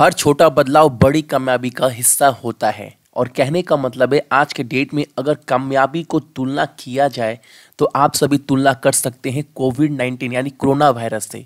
हर छोटा बदलाव बड़ी कामयाबी का हिस्सा होता है और कहने का मतलब है आज के डेट में अगर कामयाबी को तुलना किया जाए तो आप सभी तुलना कर सकते हैं कोविड नाइन्टीन यानी कोरोना वायरस से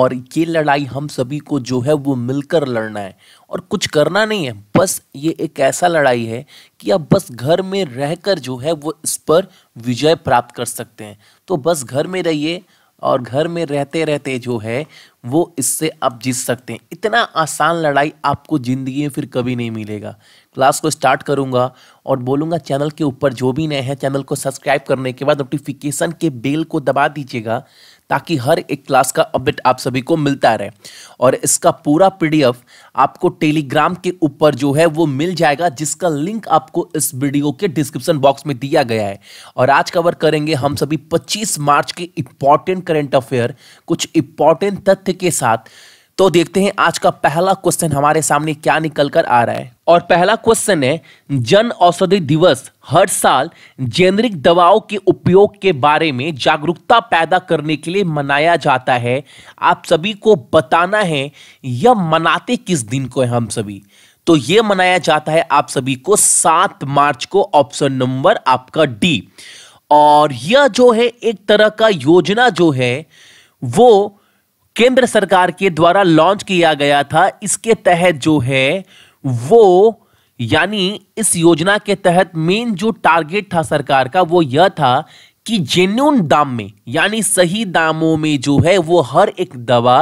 और ये लड़ाई हम सभी को जो है वो मिलकर लड़ना है और कुछ करना नहीं है बस ये एक ऐसा लड़ाई है कि आप बस घर में रहकर जो है वो इस पर विजय प्राप्त कर सकते हैं तो बस घर में रहिए और घर में रहते रहते जो है वो इससे आप जीत सकते हैं इतना आसान लड़ाई आपको ज़िंदगी में फिर कभी नहीं मिलेगा क्लास को स्टार्ट करूँगा और बोलूंगा चैनल के ऊपर जो भी नए हैं चैनल को सब्सक्राइब करने के बाद नोटिफिकेशन के बेल को दबा दीजिएगा ताकि हर एक क्लास का अपडेट आप सभी को मिलता रहे और इसका पूरा पीडीएफ आपको टेलीग्राम के ऊपर जो है वो मिल जाएगा जिसका लिंक आपको इस वीडियो के डिस्क्रिप्शन बॉक्स में दिया गया है और आज कवर करेंगे हम सभी 25 मार्च के इम्पॉर्टेंट करेंट अफेयर कुछ इम्पॉर्टेंट तथ्य के साथ तो देखते हैं आज का पहला क्वेश्चन हमारे सामने क्या निकल कर आ रहा है और पहला क्वेश्चन है जन औषधि दिवस हर साल जेनरिक दवाओं के उपयोग के बारे में जागरूकता पैदा करने के लिए मनाया जाता है आप सभी को बताना है यह मनाते किस दिन को है हम सभी तो यह मनाया जाता है आप सभी को सात मार्च को ऑप्शन नंबर आपका डी और यह जो है एक तरह का योजना जो है वो केंद्र सरकार के द्वारा लॉन्च किया गया था इसके तहत जो है वो यानी इस योजना के तहत मेन जो टारगेट था सरकार का वो यह था कि जेन्यून दाम में यानी सही दामों में जो है वो हर एक दवा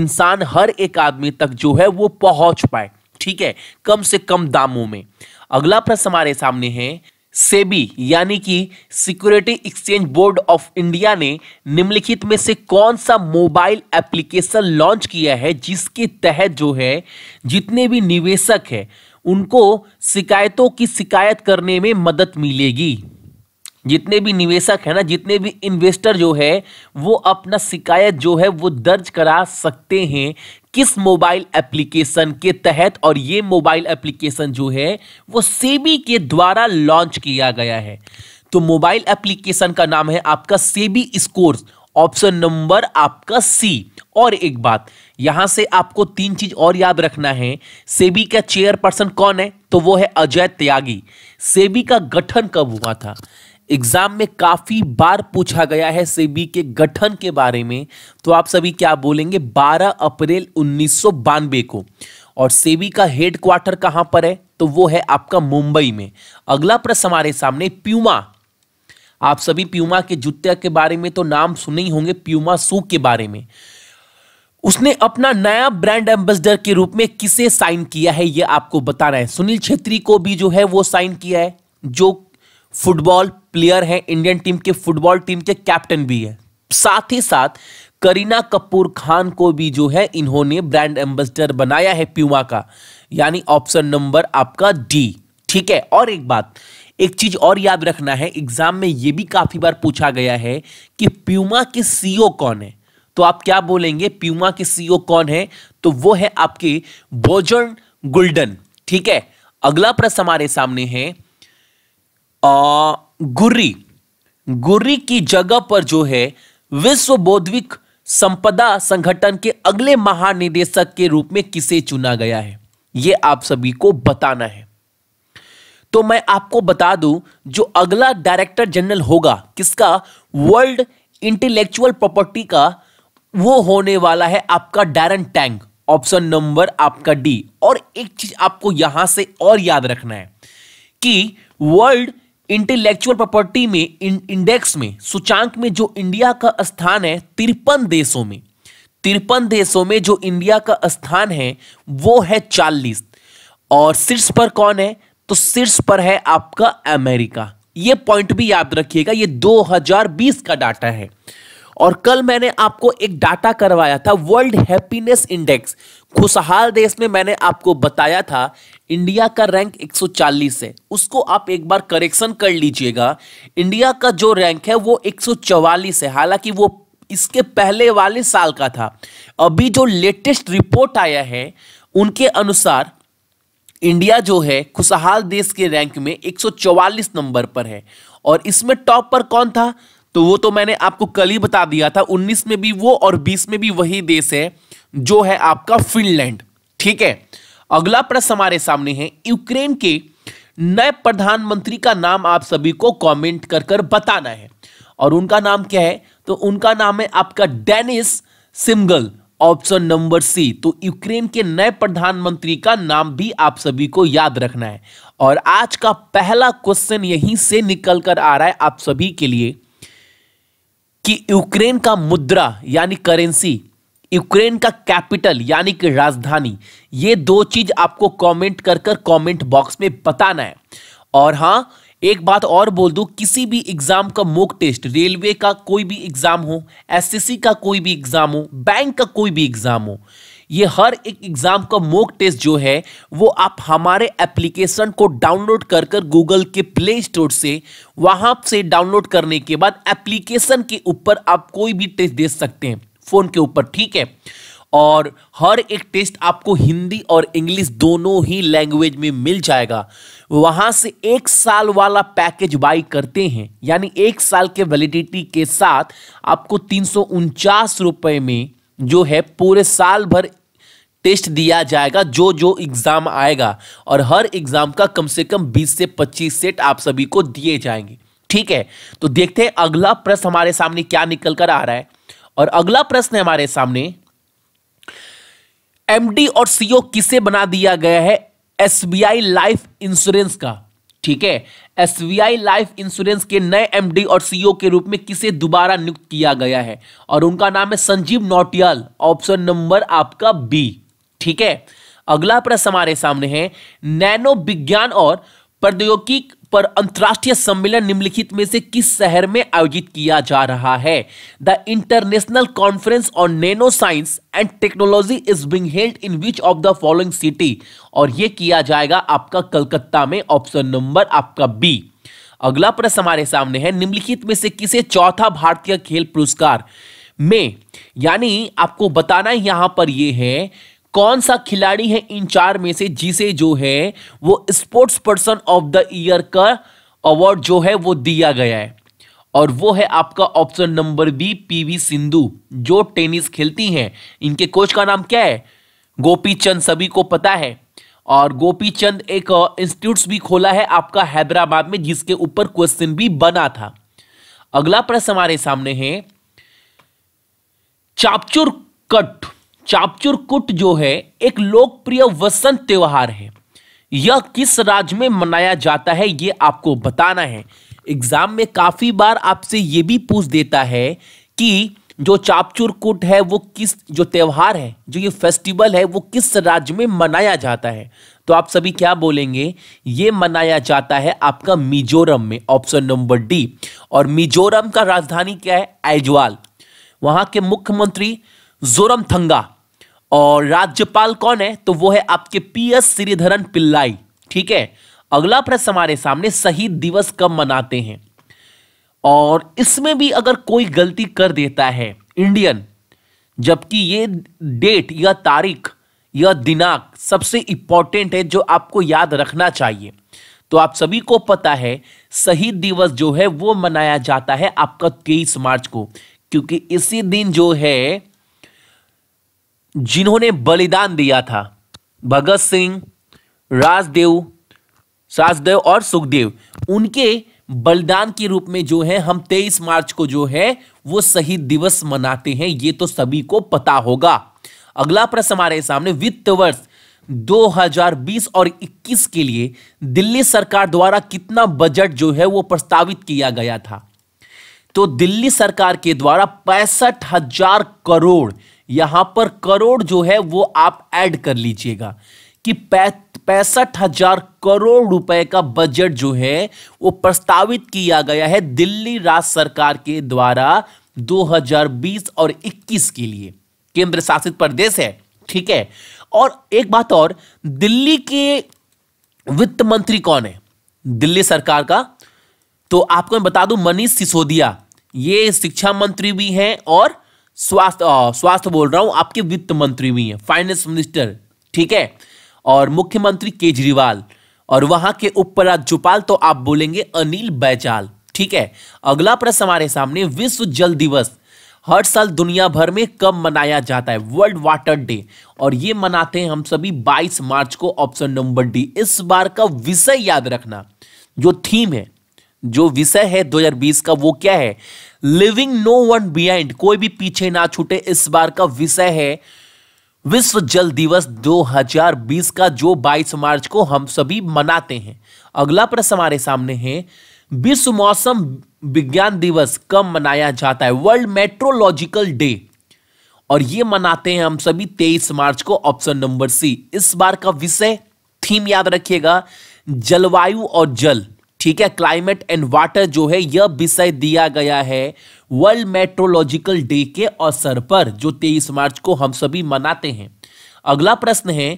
इंसान हर एक आदमी तक जो है वो पहुंच पाए ठीक है कम से कम दामों में अगला प्रश्न हमारे सामने है सेबी यानी कि security exchange board of India ने निम्नलिखित में से कौन सा मोबाइल एप्लीकेशन लॉन्च किया है जिसके तहत जो है जितने भी निवेशक हैं उनको शिकायतों की शिकायत करने में मदद मिलेगी जितने भी निवेशक है ना जितने भी इन्वेस्टर जो है वो अपना शिकायत जो है वो दर्ज करा सकते हैं किस मोबाइल एप्लीकेशन के तहत और ये मोबाइल एप्लीकेशन जो है वो सेबी के द्वारा लॉन्च किया गया है तो मोबाइल एप्लीकेशन का नाम है आपका सेबी स्कोर्स ऑप्शन नंबर आपका सी और एक बात यहां से आपको तीन चीज और याद रखना है सेबी का चेयरपर्सन कौन है तो वो है अजय त्यागी सेबी का गठन कब हुआ था एग्जाम में काफी बार पूछा गया है सेबी के गठन के बारे में तो आप सभी क्या बोलेंगे 12 अप्रैल उन्नीस को और सेबी का हेड क्वार्टर कहां पर है तो वो है आपका मुंबई में अगला प्रश्न हमारे सामने प्यूमा आप सभी प्यूमा के जूते के बारे में तो नाम सुने ही होंगे प्यूमा सू के बारे में उसने अपना नया ब्रांड एम्बेसडर के रूप में किसे साइन किया है ये आपको बताना है सुनील छेत्री को भी जो है वो साइन किया है जो फुटबॉल प्लेयर हैं इंडियन टीम के फुटबॉल टीम के कैप्टन भी है साथ ही साथ करीना कपूर खान को भी जो है इन्होंने ब्रांड एम्बेसडर बनाया है प्यूमा का यानी ऑप्शन नंबर आपका डी ठीक है और एक बात एक चीज और याद रखना है एग्जाम में यह भी काफी बार पूछा गया है कि प्यूमा के सीईओ e कौन है तो आप क्या बोलेंगे प्यूमा के सीईओ e कौन है तो वो है आपके बोजन गुल्डन ठीक है अगला प्रश्न हमारे सामने है गुर्री गुर्री की जगह पर जो है विश्व बौद्धिक संपदा संगठन के अगले महानिदेशक के रूप में किसे चुना गया है यह आप सभी को बताना है तो मैं आपको बता दूं जो अगला डायरेक्टर जनरल होगा किसका वर्ल्ड इंटेलेक्चुअल प्रॉपर्टी का वो होने वाला है आपका डैरन टैंग ऑप्शन नंबर आपका डी और एक चीज आपको यहां से और याद रखना है कि वर्ल्ड इंटेलेक्चुअल प्रॉपर्टी में इंडेक्स में सूचांक में जो इंडिया का स्थान है तिरपन देशों में तिरपन देशों में जो इंडिया का स्थान है वो है चालीस और शीर्ष पर कौन है तो शीर्ष पर है आपका अमेरिका ये पॉइंट भी याद रखिएगा ये 2020 का डाटा है और कल मैंने आपको एक डाटा करवाया था वर्ल्ड हैप्पीनेस इंडेक्स खुशहाल देश में मैंने आपको बताया था इंडिया का रैंक 140 है उसको आप एक बार करेक्शन कर लीजिएगा इंडिया का जो रैंक है वो 144 है हालांकि वो इसके पहले वाले साल का था अभी जो लेटेस्ट रिपोर्ट आया है उनके अनुसार इंडिया जो है खुशहाल देश के रैंक में 144 नंबर पर है और इसमें टॉप पर कौन था तो वो तो मैंने आपको कल ही बता दिया था 19 में भी वो और 20 में भी वही देश है जो है आपका फिनलैंड ठीक है अगला प्रश्न हमारे सामने है यूक्रेन के नए प्रधानमंत्री का नाम आप सभी को कमेंट कर कर बताना है और उनका नाम क्या है तो उनका नाम है आपका Denis Shmyhal option number C तो यूक्रेन के नए प्रधानमंत्री का नाम भी आप सभी को याद रखना है और आज का पहला क्वेश्चन यहीं से निकल कर आ रहा है आप सभी के लिए कि यूक्रेन का मुद्रा यानी करेंसी यूक्रेन का कैपिटल यानी कि राजधानी ये दो चीज आपको कमेंट कर कर कॉमेंट बॉक्स में बताना है और हाँ एक बात और बोल दू किसी भी एग्जाम का मोक टेस्ट रेलवे का कोई भी एग्जाम हो एसएससी का कोई भी एग्जाम हो बैंक का कोई भी एग्जाम हो ये हर एक एग्ज़ाम का मोक टेस्ट जो है वो आप हमारे एप्लीकेशन को डाउनलोड कर कर गूगल के प्ले स्टोर से वहाँ से डाउनलोड करने के बाद एप्लीकेशन के ऊपर आप कोई भी टेस्ट दे सकते हैं फ़ोन के ऊपर ठीक है और हर एक टेस्ट आपको हिंदी और इंग्लिश दोनों ही लैंग्वेज में मिल जाएगा वहाँ से एक साल वाला पैकेज बाई करते हैं यानी एक साल के वैलिडिटी के साथ आपको तीन सौ में जो है पूरे साल भर टेस्ट दिया जाएगा जो जो एग्ज़ाम आएगा और हर एग्ज़ाम का कम से कम 20 से 25 सेट आप सभी को दिए जाएंगे ठीक है तो देखते हैं अगला प्रश्न हमारे सामने क्या निकल कर आ रहा है और अगला प्रश्न है हमारे सामने एमडी और सीओ किसे बना दिया गया है एसबीआई लाइफ इंश्योरेंस का ठीक है एसबीआई लाइफ इंश्योरेंस के नए एमडी और सीओ के रूप में किसे दोबारा नियुक्त किया गया है और उनका नाम है संजीव नोटियाल ऑप्शन नंबर आपका बी ठीक है अगला प्रश्न हमारे सामने है नैनो विज्ञान और प्रौद्योगिकी पर अंतरराष्ट्रीय सम्मेलन निम्नलिखित में से किस शहर में आयोजित किया जा रहा है the international conference on nano science and technology is being held in which of the following city और यह किया जाएगा आपका कलकत्ता में ऑप्शन नंबर आपका बी अगला प्रश्न हमारे सामने है निम्नलिखित में से किसे चौथा भारतीय खेल पुरस्कार में यानी आपको बताना यहां पर यह है कौन सा खिलाड़ी है इन चार में से जिसे जो है वो sports person of the year का अवार्ड जो है वो दिया गया है और वो है आपका option number B PV Sindhu जो टेनिस खेलती हैं इनके कोच का नाम क्या है गोपी चंद सभी को पता है और गोपी चंद एक इंस्टीट्यूट भी खोला है आपका हैदराबाद में जिसके ऊपर क्वेश्चन भी बना था अगला प्रश्न हमारे सामने है चापचुर कट चापचुर कुट जो है एक लोकप्रिय वसंत त्यौहार है यह किस राज्य में मनाया जाता है ये आपको बताना है एग्जाम में काफ़ी बार आपसे ये भी पूछ देता है कि जो चापचुर कुट है वो किस जो त्यौहार है जो ये फेस्टिवल है वो किस राज्य में मनाया जाता है तो आप सभी क्या बोलेंगे ये मनाया जाता है आपका मिजोरम में ऑप्शन नंबर डी और मिजोरम का राजधानी क्या है एजवाल वहां के मुख्यमंत्री जोरम थंगा और राज्यपाल कौन है तो वो है आपके पी एस श्रीधरन पिल्लाई ठीक है अगला प्रश्न हमारे सामने शहीद दिवस कब मनाते हैं और इसमें भी अगर कोई गलती कर देता है इंडियन जबकि ये डेट या तारीख या दिनांक सबसे इम्पॉर्टेंट है जो आपको याद रखना चाहिए तो आप सभी को पता है शहीद दिवस जो है वो मनाया जाता है आपका तेईस मार्च को क्योंकि इसी दिन जो है जिन्होंने बलिदान दिया था भगत सिंह राजदेव राजदेव और सुखदेव उनके बलिदान के रूप में जो है हम 23 मार्च को जो है वो शहीद दिवस मनाते हैं ये तो सभी को पता होगा अगला प्रश्न हमारे सामने वित्त वर्ष 2020 और 21 के लिए दिल्ली सरकार द्वारा कितना बजट जो है वो प्रस्तावित किया गया था तो दिल्ली सरकार के द्वारा पैंसठ हजार करोड़ यहां पर करोड़ जो है वो आप ऐड कर लीजिएगा कि पैंसठ हजार करोड़ रुपए का बजट जो है वो प्रस्तावित किया गया है दिल्ली राज्य सरकार के द्वारा 2020 और 21 के लिए केंद्र शासित प्रदेश है ठीक है और एक बात और दिल्ली के वित्त मंत्री कौन है दिल्ली सरकार का तो आपको मैं बता दूं मनीष सिसोदिया ये शिक्षा मंत्री भी हैं और स्वास्थ्य स्वास्थ्य बोल रहा हूं आपके वित्त मंत्री भी हैं फाइनेंस मिनिस्टर ठीक है और मुख्यमंत्री केजरीवाल और वहां के उपराज्यपाल तो आप बोलेंगे अनिल बैजाल ठीक है अगला प्रश्न हमारे सामने विश्व जल दिवस हर साल दुनिया भर में कब मनाया जाता है वर्ल्ड वाटर डे और ये मनाते हैं हम सभी 22 मार्च को ऑप्शन नंबर डी इस बार का विषय याद रखना जो थीम है जो विषय है 2020 का वो क्या है लिविंग नो वन बियाइंड कोई भी पीछे ना छूटे इस बार का विषय है विश्व जल दिवस 2020 का जो 22 मार्च को हम सभी मनाते हैं अगला प्रश्न हमारे सामने है विश्व मौसम विज्ञान दिवस कब मनाया जाता है वर्ल्ड मेट्रोलॉजिकल डे और ये मनाते हैं हम सभी 23 मार्च को ऑप्शन नंबर सी इस बार का विषय थीम याद रखिएगा जलवायु और जल ठीक है क्लाइमेट एंड वाटर जो है यह विषय दिया गया है वर्ल्ड मेट्रोलॉजिकल डे के अवसर पर जो तेईस मार्च को हम सभी मनाते हैं अगला प्रश्न है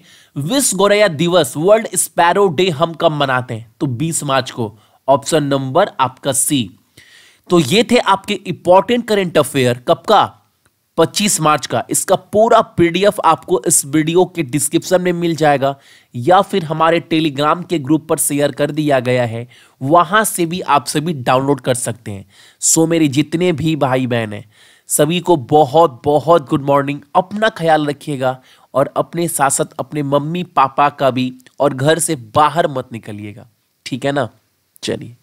विश्व गोरैया दिवस वर्ल्ड स्पैरो डे हम कब मनाते हैं तो 20 मार्च को ऑप्शन नंबर आपका सी तो ये थे आपके इंपॉर्टेंट करेंट अफेयर कब का 25 मार्च का इसका पूरा पीडीएफ आपको इस वीडियो के डिस्क्रिप्शन में मिल जाएगा या फिर हमारे टेलीग्राम के ग्रुप पर शेयर कर दिया गया है वहां से भी आप सभी डाउनलोड कर सकते हैं सो मेरे जितने भी भाई बहन हैं सभी को बहुत बहुत गुड मॉर्निंग अपना ख्याल रखिएगा और अपने साथ साथ अपने मम्मी पापा का भी और घर से बाहर मत निकलिएगा ठीक है ना चलिए